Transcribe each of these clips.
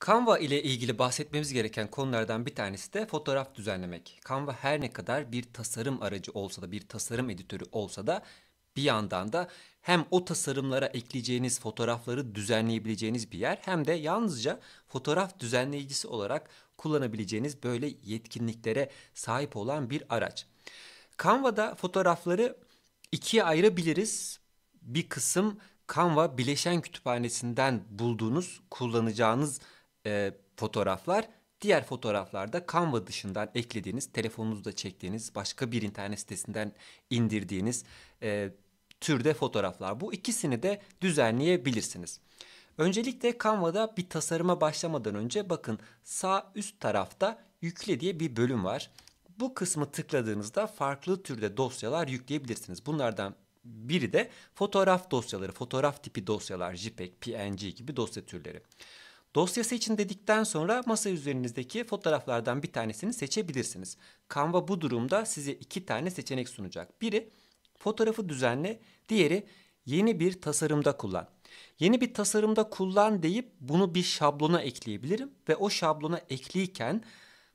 Canva ile ilgili bahsetmemiz gereken konulardan bir tanesi de fotoğraf düzenlemek. Canva her ne kadar bir tasarım aracı olsa da bir tasarım editörü olsa da bir yandan da hem o tasarımlara ekleyeceğiniz fotoğrafları düzenleyebileceğiniz bir yer hem de yalnızca fotoğraf düzenleyicisi olarak kullanabileceğiniz böyle yetkinliklere sahip olan bir araç. Canva'da fotoğrafları ikiye ayırabiliriz. Bir kısım Canva bileşen kütüphanesinden bulduğunuz, kullanacağınız e, fotoğraflar. Diğer fotoğraflarda Canva dışından eklediğiniz, telefonunuzda çektiğiniz, başka bir internet sitesinden indirdiğiniz e, türde fotoğraflar. Bu ikisini de düzenleyebilirsiniz. Öncelikle Canva'da bir tasarıma başlamadan önce bakın sağ üst tarafta yükle diye bir bölüm var. Bu kısmı tıkladığınızda farklı türde dosyalar yükleyebilirsiniz. Bunlardan biri de fotoğraf dosyaları, fotoğraf tipi dosyalar, JPEG, PNG gibi dosya türleri. Dosya seçin dedikten sonra masa üzerinizdeki fotoğraflardan bir tanesini seçebilirsiniz. Canva bu durumda size iki tane seçenek sunacak. Biri fotoğrafı düzenle, diğeri yeni bir tasarımda kullan. Yeni bir tasarımda kullan deyip bunu bir şablona ekleyebilirim ve o şablona ekleyken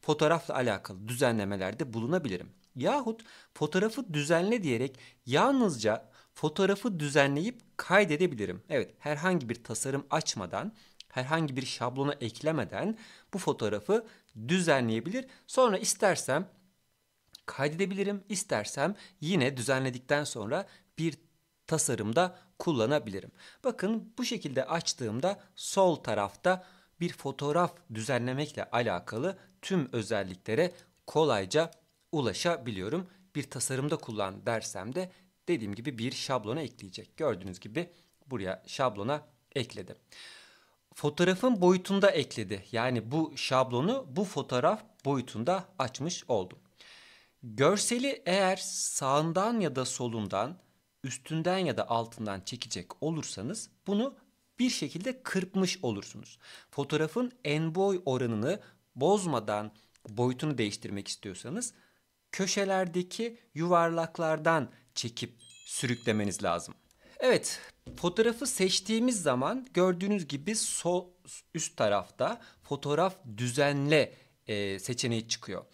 fotoğrafla alakalı düzenlemelerde bulunabilirim. Yahut fotoğrafı düzenle diyerek yalnızca fotoğrafı düzenleyip kaydedebilirim. Evet herhangi bir tasarım açmadan herhangi bir şablona eklemeden bu fotoğrafı düzenleyebilir. Sonra istersem kaydedebilirim, istersem yine düzenledikten sonra bir tasarımda kullanabilirim. Bakın bu şekilde açtığımda sol tarafta bir fotoğraf düzenlemekle alakalı tüm özelliklere kolayca ulaşabiliyorum. Bir tasarımda kullan dersem de dediğim gibi bir şablona ekleyecek. Gördüğünüz gibi buraya şablona ekledim fotoğrafın boyutunda ekledi. Yani bu şablonu bu fotoğraf boyutunda açmış oldum. Görseli eğer sağından ya da solundan, üstünden ya da altından çekecek olursanız bunu bir şekilde kırpmış olursunuz. Fotoğrafın en boy oranını bozmadan boyutunu değiştirmek istiyorsanız köşelerdeki yuvarlaklardan çekip sürüklemeniz lazım. Evet, fotoğrafı seçtiğimiz zaman gördüğünüz gibi sol üst tarafta fotoğraf düzenle e, seçeneği çıkıyor.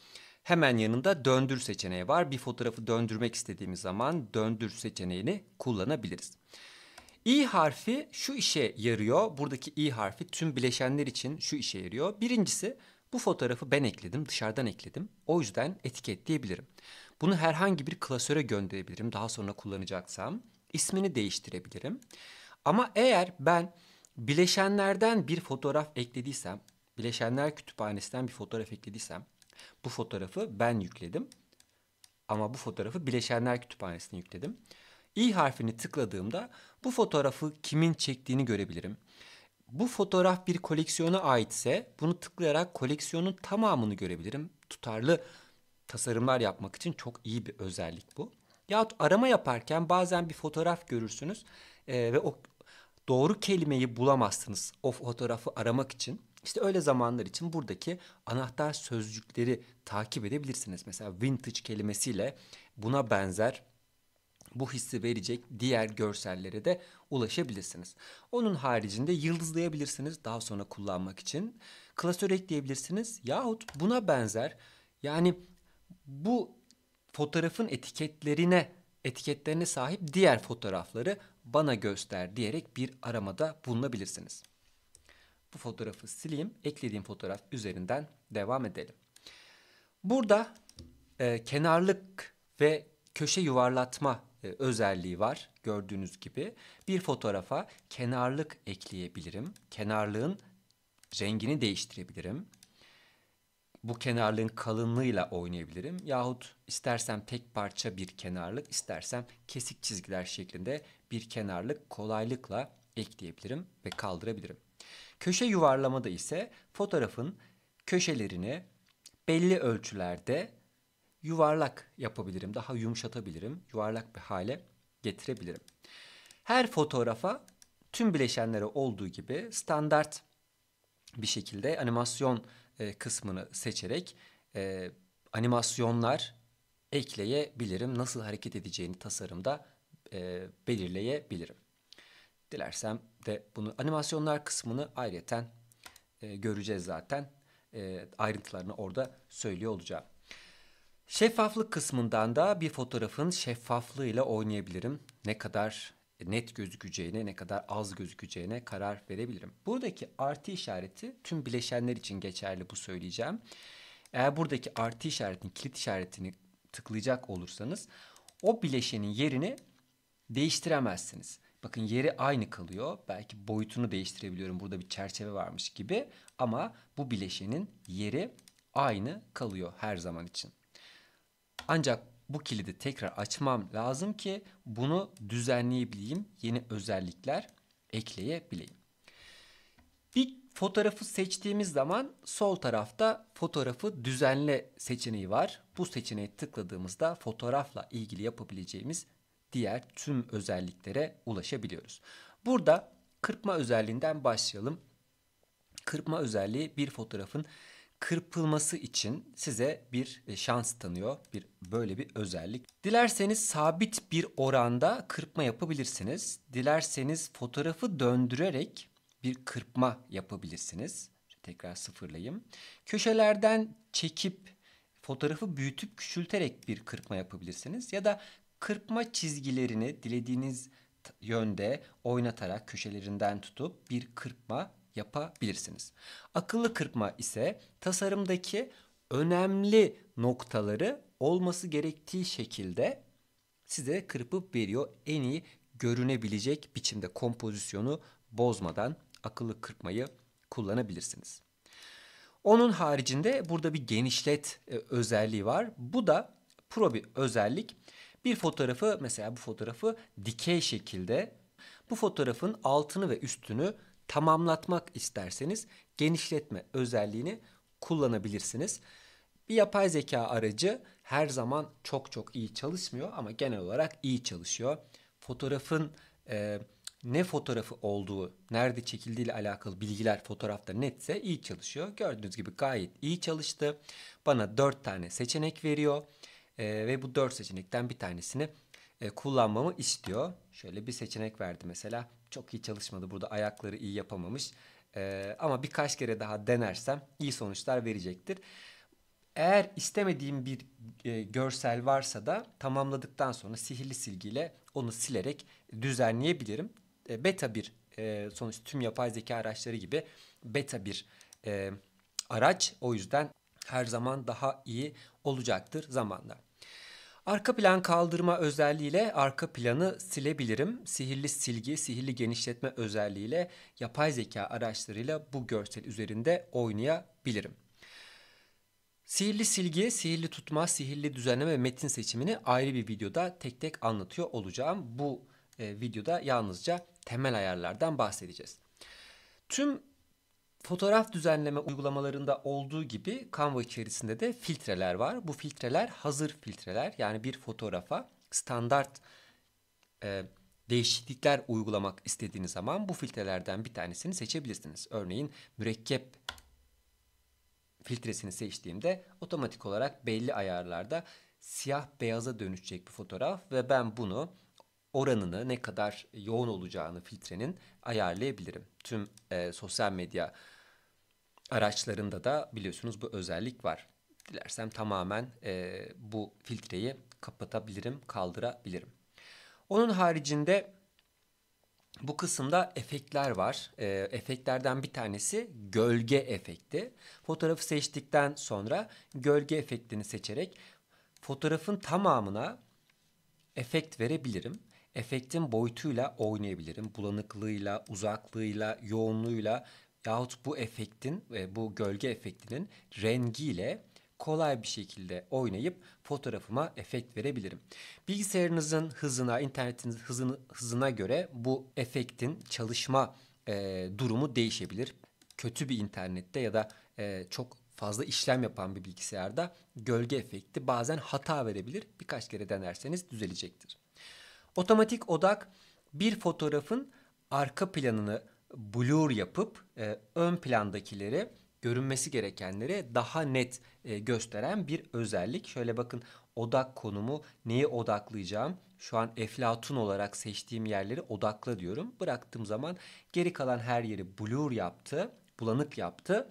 Hemen yanında döndür seçeneği var. Bir fotoğrafı döndürmek istediğimiz zaman döndür seçeneğini kullanabiliriz. İ harfi şu işe yarıyor. Buradaki İ harfi tüm bileşenler için şu işe yarıyor. Birincisi bu fotoğrafı ben ekledim, dışarıdan ekledim. O yüzden etiketleyebilirim. Bunu herhangi bir klasöre gönderebilirim daha sonra kullanacaksam ismini değiştirebilirim. Ama eğer ben bileşenlerden bir fotoğraf eklediysem, bileşenler kütüphanesinden bir fotoğraf eklediysem bu fotoğrafı ben yükledim. Ama bu fotoğrafı bileşenler kütüphanesine yükledim. i harfini tıkladığımda bu fotoğrafı kimin çektiğini görebilirim. Bu fotoğraf bir koleksiyona aitse bunu tıklayarak koleksiyonun tamamını görebilirim. Tutarlı tasarımlar yapmak için çok iyi bir özellik bu. Yahut arama yaparken bazen bir fotoğraf görürsünüz e, ve o doğru kelimeyi bulamazsınız o fotoğrafı aramak için. İşte öyle zamanlar için buradaki anahtar sözcükleri takip edebilirsiniz. Mesela vintage kelimesiyle buna benzer bu hissi verecek diğer görsellere de ulaşabilirsiniz. Onun haricinde yıldızlayabilirsiniz daha sonra kullanmak için. Klasör ekleyebilirsiniz yahut buna benzer yani bu fotoğrafın etiketlerine etiketlerine sahip diğer fotoğrafları bana göster diyerek bir aramada bulunabilirsiniz. Bu fotoğrafı sileyim. Eklediğim fotoğraf üzerinden devam edelim. Burada e, kenarlık ve köşe yuvarlatma e, özelliği var gördüğünüz gibi. Bir fotoğrafa kenarlık ekleyebilirim. Kenarlığın rengini değiştirebilirim bu kenarlığın kalınlığıyla oynayabilirim. Yahut istersem tek parça bir kenarlık, istersem kesik çizgiler şeklinde bir kenarlık kolaylıkla ekleyebilirim ve kaldırabilirim. Köşe yuvarlamada ise fotoğrafın köşelerini belli ölçülerde yuvarlak yapabilirim. Daha yumuşatabilirim. Yuvarlak bir hale getirebilirim. Her fotoğrafa tüm bileşenlere olduğu gibi standart bir şekilde animasyon e, kısmını seçerek e, animasyonlar ekleyebilirim. Nasıl hareket edeceğini tasarımda e, belirleyebilirim. Dilersem de bunu animasyonlar kısmını ayrıyeten e, göreceğiz zaten. E, ayrıntılarını orada söylüyor olacağım. Şeffaflık kısmından da bir fotoğrafın şeffaflığıyla oynayabilirim. Ne kadar net gözükeceğine, ne kadar az gözükeceğine karar verebilirim. Buradaki artı işareti tüm bileşenler için geçerli bu söyleyeceğim. Eğer buradaki artı işaretinin kilit işaretini tıklayacak olursanız o bileşenin yerini değiştiremezsiniz. Bakın yeri aynı kalıyor. Belki boyutunu değiştirebiliyorum. Burada bir çerçeve varmış gibi ama bu bileşenin yeri aynı kalıyor her zaman için. Ancak bu kilidi tekrar açmam lazım ki bunu düzenleyebileyim. Yeni özellikler ekleyebileyim. Bir fotoğrafı seçtiğimiz zaman sol tarafta fotoğrafı düzenle seçeneği var. Bu seçeneğe tıkladığımızda fotoğrafla ilgili yapabileceğimiz diğer tüm özelliklere ulaşabiliyoruz. Burada kırpma özelliğinden başlayalım. Kırpma özelliği bir fotoğrafın kırpılması için size bir e, şans tanıyor. Bir böyle bir özellik. Dilerseniz sabit bir oranda kırpma yapabilirsiniz. Dilerseniz fotoğrafı döndürerek bir kırpma yapabilirsiniz. Tekrar sıfırlayayım. Köşelerden çekip fotoğrafı büyütüp küçülterek bir kırpma yapabilirsiniz ya da kırpma çizgilerini dilediğiniz yönde oynatarak köşelerinden tutup bir kırpma yapabilirsiniz. Akıllı kırpma ise tasarımdaki önemli noktaları olması gerektiği şekilde size kırpıp veriyor. En iyi görünebilecek biçimde kompozisyonu bozmadan akıllı kırpmayı kullanabilirsiniz. Onun haricinde burada bir genişlet e, özelliği var. Bu da pro bir özellik. Bir fotoğrafı mesela bu fotoğrafı dikey şekilde bu fotoğrafın altını ve üstünü tamamlatmak isterseniz genişletme özelliğini kullanabilirsiniz. Bir yapay zeka aracı her zaman çok çok iyi çalışmıyor ama genel olarak iyi çalışıyor. Fotoğrafın e, ne fotoğrafı olduğu, nerede çekildiği ile alakalı bilgiler fotoğrafta netse iyi çalışıyor. Gördüğünüz gibi gayet iyi çalıştı. Bana 4 tane seçenek veriyor e, ve bu 4 seçenekten bir tanesini e, kullanmamı istiyor. Şöyle bir seçenek verdi mesela çok iyi çalışmadı. Burada ayakları iyi yapamamış. Ee, ama birkaç kere daha denersem iyi sonuçlar verecektir. Eğer istemediğim bir e, görsel varsa da tamamladıktan sonra sihirli silgiyle onu silerek düzenleyebilirim. E, beta bir e, sonuç tüm yapay zeka araçları gibi beta bir e, araç. O yüzden her zaman daha iyi olacaktır zamanla. Arka plan kaldırma özelliğiyle arka planı silebilirim. Sihirli silgi, sihirli genişletme özelliğiyle yapay zeka araçlarıyla bu görsel üzerinde oynayabilirim. Sihirli silgi, sihirli tutma, sihirli düzenleme ve metin seçimini ayrı bir videoda tek tek anlatıyor olacağım. Bu e, videoda yalnızca temel ayarlardan bahsedeceğiz. Tüm Fotoğraf düzenleme uygulamalarında olduğu gibi Canva içerisinde de filtreler var. Bu filtreler hazır filtreler. Yani bir fotoğrafa standart e, değişiklikler uygulamak istediğiniz zaman bu filtrelerden bir tanesini seçebilirsiniz. Örneğin mürekkep filtresini seçtiğimde otomatik olarak belli ayarlarda siyah beyaza dönüşecek bir fotoğraf ve ben bunu oranını ne kadar yoğun olacağını filtrenin ayarlayabilirim. Tüm e, sosyal medya araçlarında da biliyorsunuz bu özellik var. Dilersem tamamen e, bu filtreyi kapatabilirim, kaldırabilirim. Onun haricinde bu kısımda efektler var. E, efektlerden bir tanesi gölge efekti. Fotoğrafı seçtikten sonra gölge efektini seçerek fotoğrafın tamamına efekt verebilirim. Efektin boyutuyla oynayabilirim. Bulanıklığıyla, uzaklığıyla, yoğunluğuyla yahut bu efektin, ve bu gölge efektinin rengiyle kolay bir şekilde oynayıp fotoğrafıma efekt verebilirim. Bilgisayarınızın hızına, internetinizin hızını, hızına göre bu efektin çalışma e, durumu değişebilir. Kötü bir internette ya da e, çok fazla işlem yapan bir bilgisayarda gölge efekti bazen hata verebilir. Birkaç kere denerseniz düzelecektir. Otomatik odak bir fotoğrafın arka planını blur yapıp e, ön plandakileri görünmesi gerekenleri daha net e, gösteren bir özellik. Şöyle bakın odak konumu neye odaklayacağım? Şu an eflatun olarak seçtiğim yerleri odakla diyorum. Bıraktığım zaman geri kalan her yeri blur yaptı, bulanık yaptı.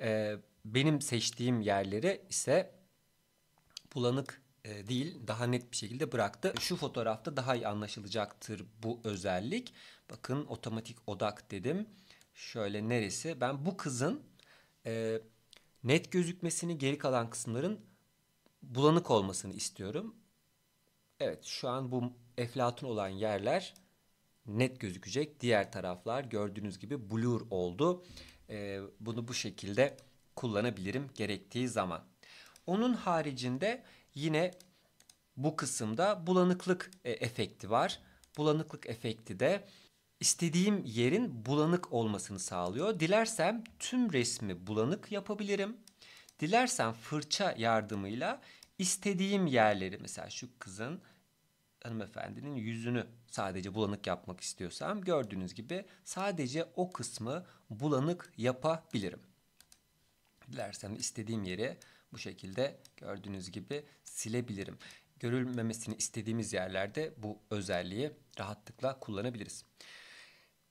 E, benim seçtiğim yerleri ise bulanık e, değil daha net bir şekilde bıraktı. Şu fotoğrafta daha iyi anlaşılacaktır bu özellik. Bakın otomatik odak dedim. Şöyle neresi? Ben bu kızın e, net gözükmesini geri kalan kısımların bulanık olmasını istiyorum. Evet şu an bu eflatun olan yerler net gözükecek. Diğer taraflar gördüğünüz gibi blur oldu. E, bunu bu şekilde kullanabilirim gerektiği zaman. Onun haricinde yine bu kısımda bulanıklık e, efekti var. Bulanıklık efekti de istediğim yerin bulanık olmasını sağlıyor. Dilersem tüm resmi bulanık yapabilirim. Dilersen fırça yardımıyla istediğim yerleri mesela şu kızın hanımefendinin yüzünü sadece bulanık yapmak istiyorsam gördüğünüz gibi sadece o kısmı bulanık yapabilirim. Dilersen istediğim yere bu şekilde gördüğünüz gibi silebilirim. Görülmemesini istediğimiz yerlerde bu özelliği rahatlıkla kullanabiliriz.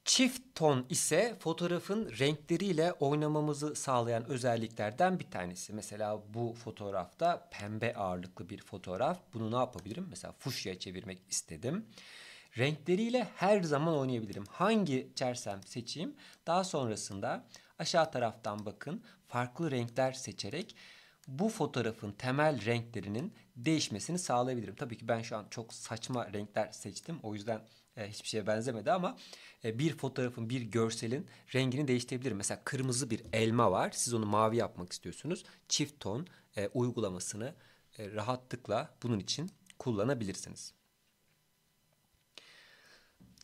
Çift ton ise fotoğrafın renkleriyle oynamamızı sağlayan özelliklerden bir tanesi. Mesela bu fotoğrafta pembe ağırlıklı bir fotoğraf. Bunu ne yapabilirim? Mesela fuşya çevirmek istedim. Renkleriyle her zaman oynayabilirim. Hangi çersem seçeyim. Daha sonrasında aşağı taraftan bakın farklı renkler seçerek bu fotoğrafın temel renklerinin değişmesini sağlayabilirim. Tabii ki ben şu an çok saçma renkler seçtim. O yüzden e, hiçbir şeye benzemedi ama e, bir fotoğrafın, bir görselin rengini değiştirebilirim. Mesela kırmızı bir elma var. Siz onu mavi yapmak istiyorsunuz. Çift ton e, uygulamasını rahatlıkla bunun için kullanabilirsiniz.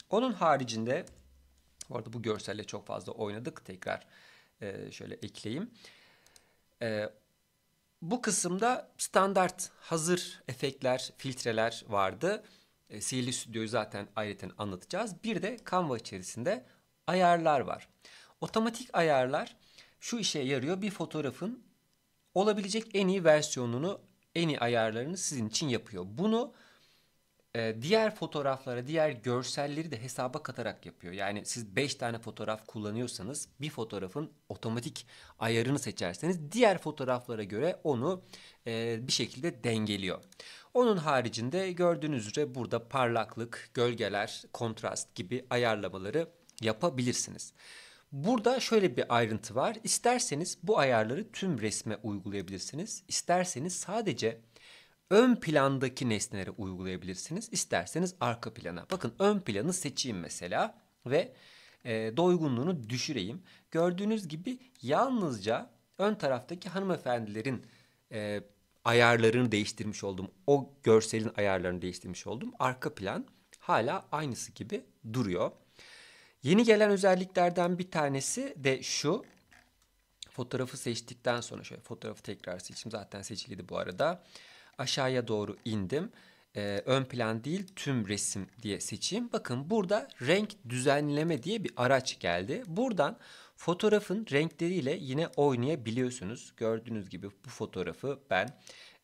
Onun haricinde bu arada bu görselle çok fazla oynadık. Tekrar şöyle ekleyeyim. Bu kısımda standart hazır efektler, filtreler vardı. E, Sihirli Stüdyo'yu zaten ayrıca anlatacağız. Bir de Canva içerisinde ayarlar var. Otomatik ayarlar şu işe yarıyor. Bir fotoğrafın olabilecek en iyi versiyonunu, en iyi ayarlarını sizin için yapıyor. Bunu e, diğer fotoğraflara, diğer görselleri de hesaba katarak yapıyor. Yani siz 5 tane fotoğraf kullanıyorsanız bir fotoğrafın otomatik ayarını seçerseniz diğer fotoğraflara göre onu e, bir şekilde dengeliyor. Onun haricinde gördüğünüz üzere burada parlaklık, gölgeler, kontrast gibi ayarlamaları yapabilirsiniz. Burada şöyle bir ayrıntı var. İsterseniz bu ayarları tüm resme uygulayabilirsiniz. İsterseniz sadece ön plandaki nesnelere uygulayabilirsiniz. İsterseniz arka plana. Bakın ön planı seçeyim mesela ve e, doygunluğunu düşüreyim. Gördüğünüz gibi yalnızca ön taraftaki hanımefendilerin e, ayarlarını değiştirmiş oldum. O görselin ayarlarını değiştirmiş oldum. Arka plan hala aynısı gibi duruyor. Yeni gelen özelliklerden bir tanesi de şu. Fotoğrafı seçtikten sonra şöyle fotoğrafı tekrar seçeyim. Zaten seçiliydi bu arada aşağıya doğru indim. Ee, ön plan değil tüm resim diye seçeyim. Bakın burada renk düzenleme diye bir araç geldi. Buradan fotoğrafın renkleriyle yine oynayabiliyorsunuz. Gördüğünüz gibi bu fotoğrafı ben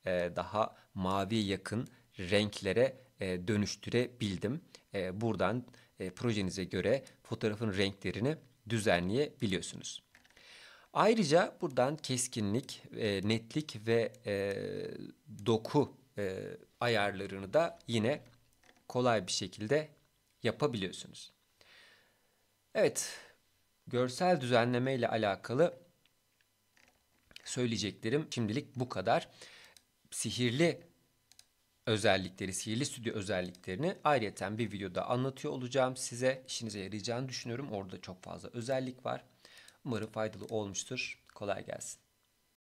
e, daha mavi yakın renklere e, dönüştürebildim. E, buradan e, projenize göre fotoğrafın renklerini düzenleyebiliyorsunuz. Ayrıca buradan keskinlik, e, netlik ve e, doku e, ayarlarını da yine kolay bir şekilde yapabiliyorsunuz. Evet, görsel düzenleme ile alakalı söyleyeceklerim şimdilik bu kadar. Sihirli özellikleri, sihirli stüdyo özelliklerini ayrıyeten bir videoda anlatıyor olacağım size. İşinize yarayacağını düşünüyorum. Orada çok fazla özellik var. Umarım faydalı olmuştur. Kolay gelsin.